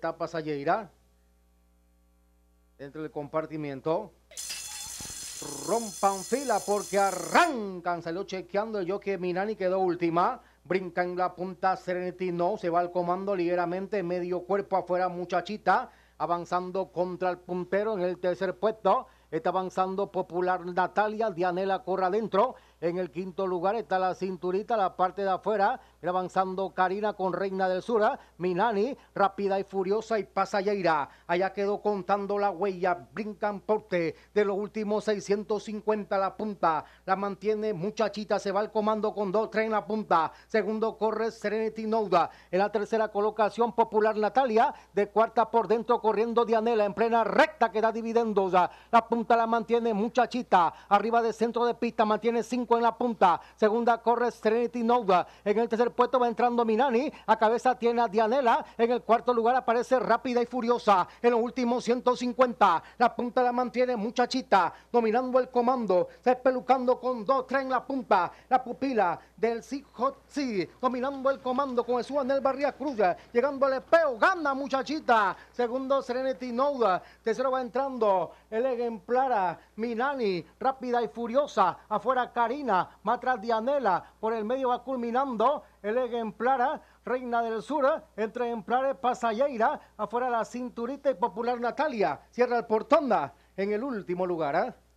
etapas ayerá entre el compartimiento. Rompan fila porque arrancan. Salió chequeando el que Minani quedó última. Brinca en la punta Serenity no. Se va al comando ligeramente. Medio cuerpo afuera muchachita. Avanzando contra el puntero en el tercer puesto. Está avanzando Popular Natalia. Dianela corre adentro. En el quinto lugar está la cinturita, la parte de afuera. avanzando Karina con Reina del Sur. ¿eh? Minani, rápida y furiosa y pasa Yaira. Allá quedó contando la huella. Brincan porte de los últimos 650 la punta. La mantiene muchachita. Se va al comando con dos, tres en la punta. Segundo corre Serenity Nouda. En la tercera colocación popular Natalia. De cuarta por dentro corriendo Dianela en plena recta queda da La punta la mantiene muchachita. Arriba de centro de pista mantiene cinco en la punta. Segunda corre Serenity Nova. En el tercer puesto va entrando Minani. A cabeza tiene a Dianela. En el cuarto lugar aparece Rápida y Furiosa. En los últimos 150. La punta la mantiene Muchachita. Dominando el comando. Se pelucando con dos, tres en la punta. La pupila del Sijotzi. Dominando el comando con el suba el Barría Cruz. Llegando al espejo. Gana Muchachita. Segundo Serenity Nova. Tercero va entrando el ejemplar Minani. Rápida y Furiosa. Afuera Cari Matra Dianela, por el medio va culminando el ejemplar ¿eh? Reina del Sur, entre ejemplares Pasayeira, afuera la cinturita y popular Natalia, cierra el portonda en el último lugar. ¿eh?